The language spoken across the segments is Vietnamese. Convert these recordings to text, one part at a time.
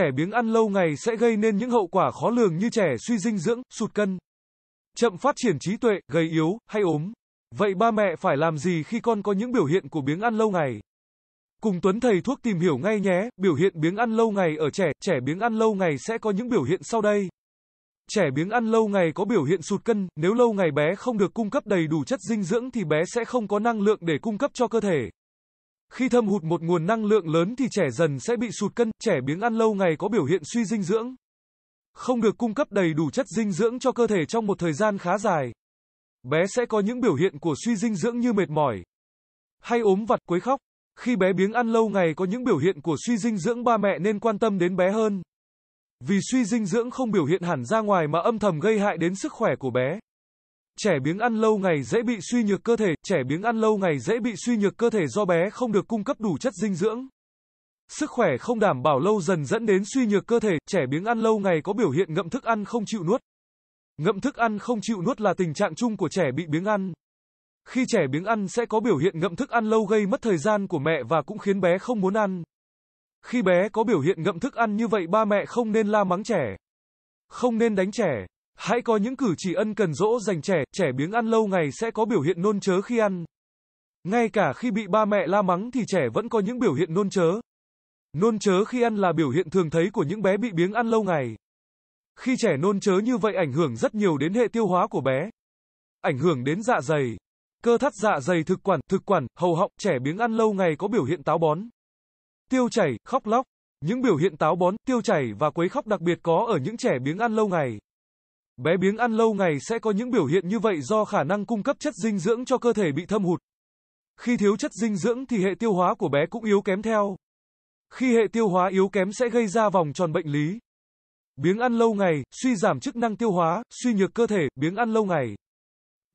trẻ biếng ăn lâu ngày sẽ gây nên những hậu quả khó lường như trẻ suy dinh dưỡng, sụt cân, chậm phát triển trí tuệ, gầy yếu hay ốm. Vậy ba mẹ phải làm gì khi con có những biểu hiện của biếng ăn lâu ngày? Cùng Tuấn thầy thuốc tìm hiểu ngay nhé, biểu hiện biếng ăn lâu ngày ở trẻ, trẻ biếng ăn lâu ngày sẽ có những biểu hiện sau đây. Trẻ biếng ăn lâu ngày có biểu hiện sụt cân, nếu lâu ngày bé không được cung cấp đầy đủ chất dinh dưỡng thì bé sẽ không có năng lượng để cung cấp cho cơ thể. Khi thâm hụt một nguồn năng lượng lớn thì trẻ dần sẽ bị sụt cân, trẻ biếng ăn lâu ngày có biểu hiện suy dinh dưỡng. Không được cung cấp đầy đủ chất dinh dưỡng cho cơ thể trong một thời gian khá dài. Bé sẽ có những biểu hiện của suy dinh dưỡng như mệt mỏi, hay ốm vặt quấy khóc. Khi bé biếng ăn lâu ngày có những biểu hiện của suy dinh dưỡng ba mẹ nên quan tâm đến bé hơn. Vì suy dinh dưỡng không biểu hiện hẳn ra ngoài mà âm thầm gây hại đến sức khỏe của bé. Trẻ biếng ăn lâu ngày dễ bị suy nhược cơ thể, trẻ biếng ăn lâu ngày dễ bị suy nhược cơ thể do bé không được cung cấp đủ chất dinh dưỡng. Sức khỏe không đảm bảo lâu dần dẫn đến suy nhược cơ thể, trẻ biếng ăn lâu ngày có biểu hiện ngậm thức ăn không chịu nuốt. Ngậm thức ăn không chịu nuốt là tình trạng chung của trẻ bị biếng ăn. Khi trẻ biếng ăn sẽ có biểu hiện ngậm thức ăn lâu gây mất thời gian của mẹ và cũng khiến bé không muốn ăn. Khi bé có biểu hiện ngậm thức ăn như vậy ba mẹ không nên la mắng trẻ. Không nên đánh trẻ. Hãy có những cử chỉ ân cần dỗ dành trẻ, trẻ biếng ăn lâu ngày sẽ có biểu hiện nôn chớ khi ăn. Ngay cả khi bị ba mẹ la mắng thì trẻ vẫn có những biểu hiện nôn chớ. Nôn chớ khi ăn là biểu hiện thường thấy của những bé bị biếng ăn lâu ngày. Khi trẻ nôn chớ như vậy ảnh hưởng rất nhiều đến hệ tiêu hóa của bé. Ảnh hưởng đến dạ dày, cơ thắt dạ dày thực quản, thực quản, hầu họng, trẻ biếng ăn lâu ngày có biểu hiện táo bón. Tiêu chảy, khóc lóc. Những biểu hiện táo bón, tiêu chảy và quấy khóc đặc biệt có ở những trẻ biếng ăn lâu ngày. Bé biếng ăn lâu ngày sẽ có những biểu hiện như vậy do khả năng cung cấp chất dinh dưỡng cho cơ thể bị thâm hụt. Khi thiếu chất dinh dưỡng thì hệ tiêu hóa của bé cũng yếu kém theo. Khi hệ tiêu hóa yếu kém sẽ gây ra vòng tròn bệnh lý. Biếng ăn lâu ngày, suy giảm chức năng tiêu hóa, suy nhược cơ thể, biếng ăn lâu ngày.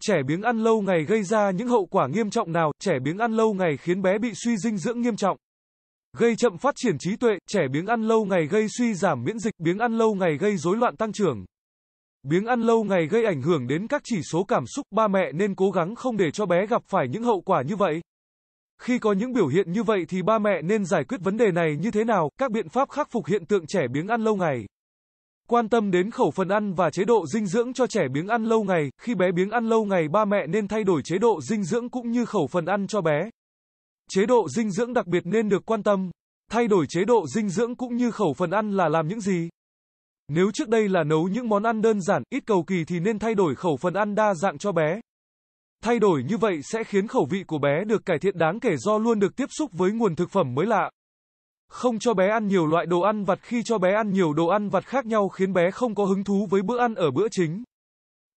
Trẻ biếng ăn lâu ngày gây ra những hậu quả nghiêm trọng nào? Trẻ biếng ăn lâu ngày khiến bé bị suy dinh dưỡng nghiêm trọng. Gây chậm phát triển trí tuệ, trẻ biếng ăn lâu ngày gây suy giảm miễn dịch, biếng ăn lâu ngày gây rối loạn tăng trưởng. Biếng ăn lâu ngày gây ảnh hưởng đến các chỉ số cảm xúc, ba mẹ nên cố gắng không để cho bé gặp phải những hậu quả như vậy. Khi có những biểu hiện như vậy thì ba mẹ nên giải quyết vấn đề này như thế nào, các biện pháp khắc phục hiện tượng trẻ biếng ăn lâu ngày. Quan tâm đến khẩu phần ăn và chế độ dinh dưỡng cho trẻ biếng ăn lâu ngày, khi bé biếng ăn lâu ngày ba mẹ nên thay đổi chế độ dinh dưỡng cũng như khẩu phần ăn cho bé. Chế độ dinh dưỡng đặc biệt nên được quan tâm. Thay đổi chế độ dinh dưỡng cũng như khẩu phần ăn là làm những gì? Nếu trước đây là nấu những món ăn đơn giản, ít cầu kỳ thì nên thay đổi khẩu phần ăn đa dạng cho bé. Thay đổi như vậy sẽ khiến khẩu vị của bé được cải thiện đáng kể do luôn được tiếp xúc với nguồn thực phẩm mới lạ. Không cho bé ăn nhiều loại đồ ăn vặt khi cho bé ăn nhiều đồ ăn vặt khác nhau khiến bé không có hứng thú với bữa ăn ở bữa chính.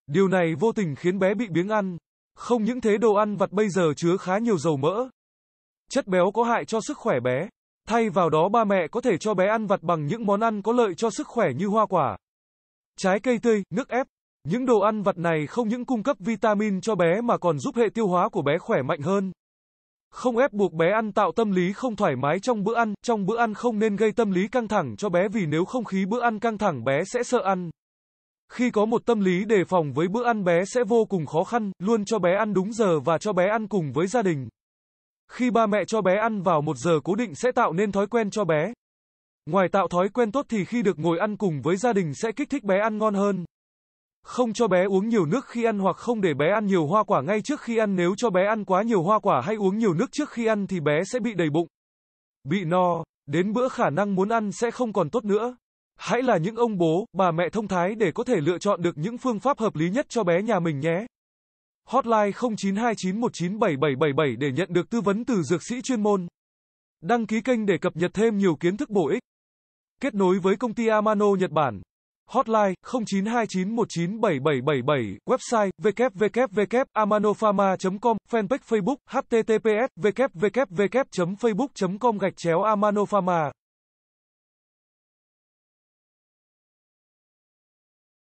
Điều này vô tình khiến bé bị biếng ăn. Không những thế đồ ăn vặt bây giờ chứa khá nhiều dầu mỡ. Chất béo có hại cho sức khỏe bé. Thay vào đó ba mẹ có thể cho bé ăn vặt bằng những món ăn có lợi cho sức khỏe như hoa quả, trái cây tươi, nước ép. Những đồ ăn vặt này không những cung cấp vitamin cho bé mà còn giúp hệ tiêu hóa của bé khỏe mạnh hơn. Không ép buộc bé ăn tạo tâm lý không thoải mái trong bữa ăn, trong bữa ăn không nên gây tâm lý căng thẳng cho bé vì nếu không khí bữa ăn căng thẳng bé sẽ sợ ăn. Khi có một tâm lý đề phòng với bữa ăn bé sẽ vô cùng khó khăn, luôn cho bé ăn đúng giờ và cho bé ăn cùng với gia đình. Khi ba mẹ cho bé ăn vào một giờ cố định sẽ tạo nên thói quen cho bé. Ngoài tạo thói quen tốt thì khi được ngồi ăn cùng với gia đình sẽ kích thích bé ăn ngon hơn. Không cho bé uống nhiều nước khi ăn hoặc không để bé ăn nhiều hoa quả ngay trước khi ăn nếu cho bé ăn quá nhiều hoa quả hay uống nhiều nước trước khi ăn thì bé sẽ bị đầy bụng. Bị no, đến bữa khả năng muốn ăn sẽ không còn tốt nữa. Hãy là những ông bố, bà mẹ thông thái để có thể lựa chọn được những phương pháp hợp lý nhất cho bé nhà mình nhé. Hotline 0929197777 để nhận được tư vấn từ dược sĩ chuyên môn. Đăng ký kênh để cập nhật thêm nhiều kiến thức bổ ích. Kết nối với công ty Amano Nhật Bản. Hotline 0929197777, website www.amanopharma.com, fanpage Facebook https www.facebook.com gạch chéo amanopharma.